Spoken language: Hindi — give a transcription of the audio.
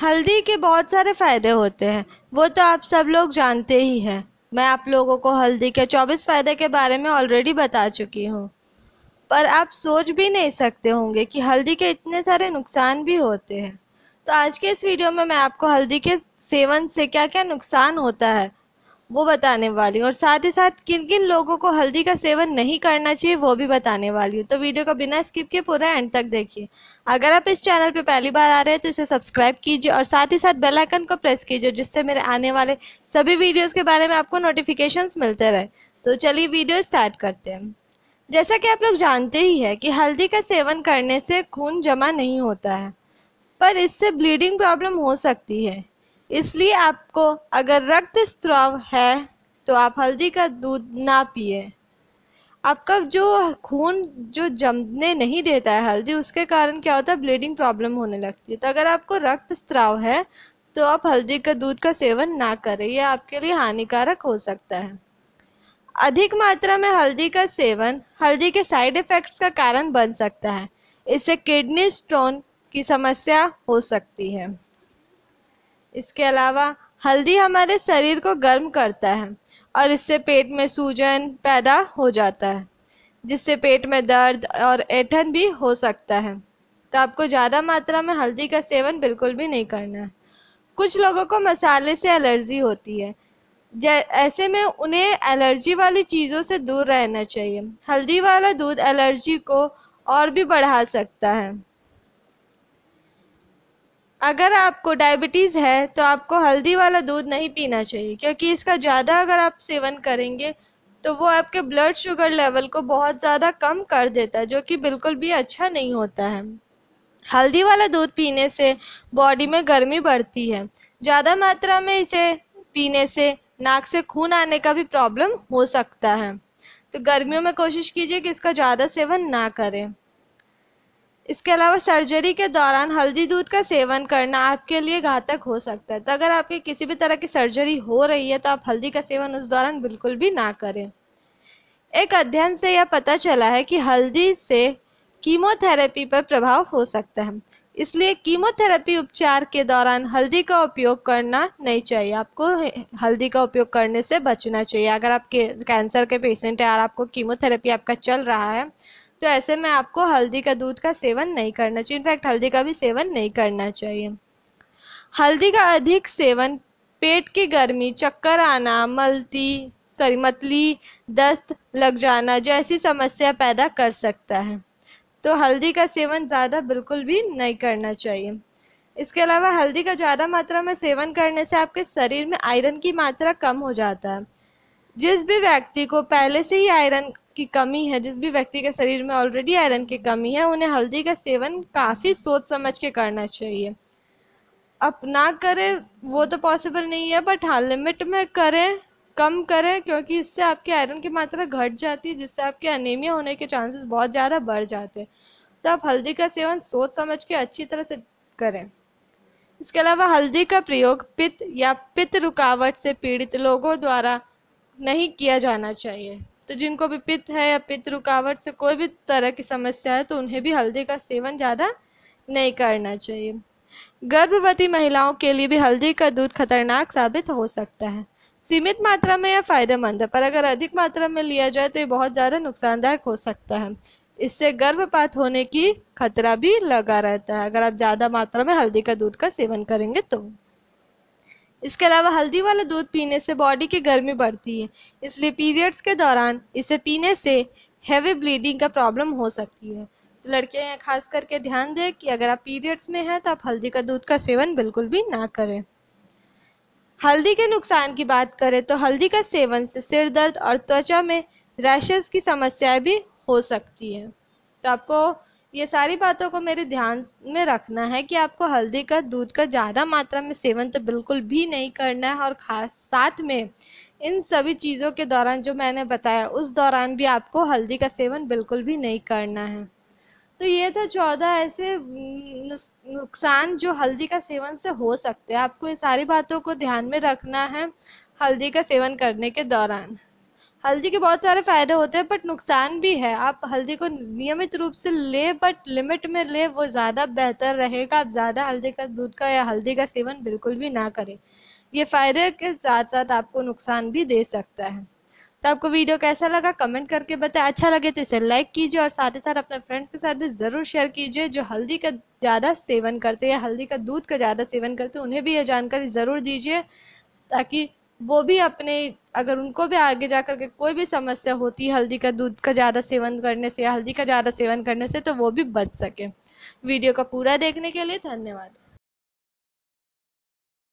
हल्दी के बहुत सारे फ़ायदे होते हैं वो तो आप सब लोग जानते ही हैं मैं आप लोगों को हल्दी के चौबीस फ़ायदे के बारे में ऑलरेडी बता चुकी हूँ पर आप सोच भी नहीं सकते होंगे कि हल्दी के इतने सारे नुकसान भी होते हैं तो आज के इस वीडियो में मैं आपको हल्दी के सेवन से क्या क्या नुकसान होता है वो बताने वाली हूँ और साथ ही साथ किन किन लोगों को हल्दी का सेवन नहीं करना चाहिए वो भी बताने वाली हूँ तो वीडियो का बिना स्किप किए पूरा एंड तक देखिए अगर आप इस चैनल पे पहली बार आ रहे हैं तो इसे सब्सक्राइब कीजिए और साथ ही साथ बेल आइकन को प्रेस कीजिए जिससे मेरे आने वाले सभी वीडियोज़ के बारे में आपको नोटिफिकेशन मिलते रहे तो चलिए वीडियो स्टार्ट करते हैं जैसा कि आप लोग जानते ही है कि हल्दी का सेवन करने से खून जमा नहीं होता है पर इससे ब्लीडिंग प्रॉब्लम हो सकती है इसलिए आपको अगर रक्त स्त्राव है तो आप हल्दी का दूध ना पिए आपका जो खून जो जमने नहीं देता है हल्दी उसके कारण क्या होता है ब्लीडिंग प्रॉब्लम होने लगती है तो अगर आपको रक्त स्त्राव है तो आप हल्दी का दूध का सेवन ना करें यह आपके लिए हानिकारक हो सकता है अधिक मात्रा में हल्दी का सेवन हल्दी के साइड इफ़ेक्ट्स का कारण बन सकता है इससे किडनी स्टोन की समस्या हो सकती है इसके अलावा हल्दी हमारे शरीर को गर्म करता है और इससे पेट में सूजन पैदा हो जाता है जिससे पेट में दर्द और ऐठन भी हो सकता है तो आपको ज़्यादा मात्रा में हल्दी का सेवन बिल्कुल भी नहीं करना है कुछ लोगों को मसाले से एलर्जी होती है ऐसे में उन्हें एलर्जी वाली चीज़ों से दूर रहना चाहिए हल्दी वाला दूध एलर्जी को और भी बढ़ा सकता है अगर आपको डायबिटीज़ है तो आपको हल्दी वाला दूध नहीं पीना चाहिए क्योंकि इसका ज़्यादा अगर आप सेवन करेंगे तो वो आपके ब्लड शुगर लेवल को बहुत ज़्यादा कम कर देता है जो कि बिल्कुल भी अच्छा नहीं होता है हल्दी वाला दूध पीने से बॉडी में गर्मी बढ़ती है ज़्यादा मात्रा में इसे पीने से नाक से खून आने का भी प्रॉब्लम हो सकता है तो गर्मियों में कोशिश कीजिए कि इसका ज़्यादा सेवन ना करें इसके अलावा सर्जरी के दौरान हल्दी दूध का सेवन करना आपके लिए घातक हो सकता है तो अगर आपकी किसी भी तरह की सर्जरी हो रही है तो आप हल्दी का सेवन उस दौरान बिल्कुल भी ना करें एक अध्ययन से यह पता चला है कि हल्दी से कीमोथेरेपी पर प्रभाव हो सकता है इसलिए कीमोथेरेपी उपचार के दौरान हल्दी का उपयोग करना नहीं चाहिए आपको हल्दी का उपयोग करने से बचना चाहिए अगर आपके कैंसर के पेशेंट हैं और आपको कीमोथेरेपी आपका चल रहा है तो ऐसे में आपको हल्दी का दूध का सेवन नहीं करना चाहिए इनफैक्ट हल्दी का भी सेवन नहीं करना चाहिए हल्दी का अधिक सेवन पेट की गर्मी चक्कर आना मलती सॉरी मतली दस्त लग जाना जैसी समस्या पैदा कर सकता है तो हल्दी का सेवन ज़्यादा बिल्कुल भी नहीं करना चाहिए इसके अलावा हल्दी का ज़्यादा मात्रा में सेवन करने से आपके शरीर में आयरन की मात्रा कम हो जाता है जिस भी व्यक्ति को पहले से ही आयरन की कमी है जिस भी व्यक्ति के शरीर में ऑलरेडी आयरन की कमी है उन्हें हल्दी का सेवन काफ़ी सोच समझ के करना चाहिए अब ना करें वो तो पॉसिबल नहीं है बट हाँ लिमिट में करें कम करें क्योंकि इससे आपके आयरन की मात्रा घट जाती है जिससे आपके अनिमिया होने के चांसेस बहुत ज़्यादा बढ़ जाते हैं तो आप हल्दी का सेवन सोच समझ के अच्छी तरह से करें इसके अलावा हल्दी का प्रयोग पित्त या पित्त रुकावट से पीड़ित लोगों द्वारा नहीं किया जाना चाहिए तो जिनको भी पित्त है या पित्त रुकावट से कोई भी तरह की समस्या है तो उन्हें भी हल्दी का सेवन ज़्यादा नहीं करना चाहिए गर्भवती महिलाओं के लिए भी हल्दी का दूध खतरनाक साबित हो सकता है सीमित मात्रा में यह फायदेमंद है पर अगर अधिक मात्रा में लिया जाए तो यह बहुत ज़्यादा नुकसानदायक हो सकता है इससे गर्भपात होने की खतरा भी लगा रहता है अगर आप ज़्यादा मात्रा में हल्दी का दूध का सेवन करेंगे तो इसके अलावा हल्दी वाला दूध पीने से बॉडी की गर्मी बढ़ती है इसलिए पीरियड्स के दौरान इसे पीने से हैवी ब्लीडिंग का प्रॉब्लम हो सकती है तो हैं खास करके ध्यान दें कि अगर आप पीरियड्स में हैं तो आप हल्दी का दूध का सेवन बिल्कुल भी ना करें हल्दी के नुकसान की बात करें तो हल्दी का सेवन से सिर दर्द और त्वचा में रैशेज की समस्याएं भी हो सकती है तो आपको ये सारी बातों को मेरे ध्यान में रखना है कि आपको हल्दी का दूध का ज़्यादा मात्रा में सेवन तो बिल्कुल भी नहीं करना है और खास साथ में इन सभी चीज़ों के दौरान जो मैंने बताया उस दौरान भी आपको हल्दी का सेवन बिल्कुल भी नहीं करना है तो ये था चौदह ऐसे नुकसान जो हल्दी का सेवन से हो सकते हैं आपको ये सारी बातों को ध्यान में रखना है हल्दी का सेवन करने के दौरान हल्दी के बहुत सारे फ़ायदे होते हैं बट नुकसान भी है आप हल्दी को नियमित रूप से ले बट लिमिट में ले वो ज़्यादा बेहतर रहेगा आप ज़्यादा हल्दी का दूध का या हल्दी का सेवन बिल्कुल भी ना करें ये फ़ायदे के साथ साथ आपको नुकसान भी दे सकता है तो आपको वीडियो कैसा लगा कमेंट करके बताएं अच्छा लगे तो इसे लाइक कीजिए और साथ ही साथ अपने फ्रेंड्स के साथ भी ज़रूर शेयर कीजिए जो हल्दी का ज़्यादा सेवन करते हैं या हल्दी का दूध का ज़्यादा सेवन करते हैं उन्हें भी यह जानकारी ज़रूर दीजिए ताकि वो भी अपने अगर उनको भी आगे जा कर के कोई भी समस्या होती है हल्दी का दूध का ज़्यादा सेवन करने से या हल्दी का ज़्यादा सेवन करने से तो वो भी बच सके वीडियो का पूरा देखने के लिए धन्यवाद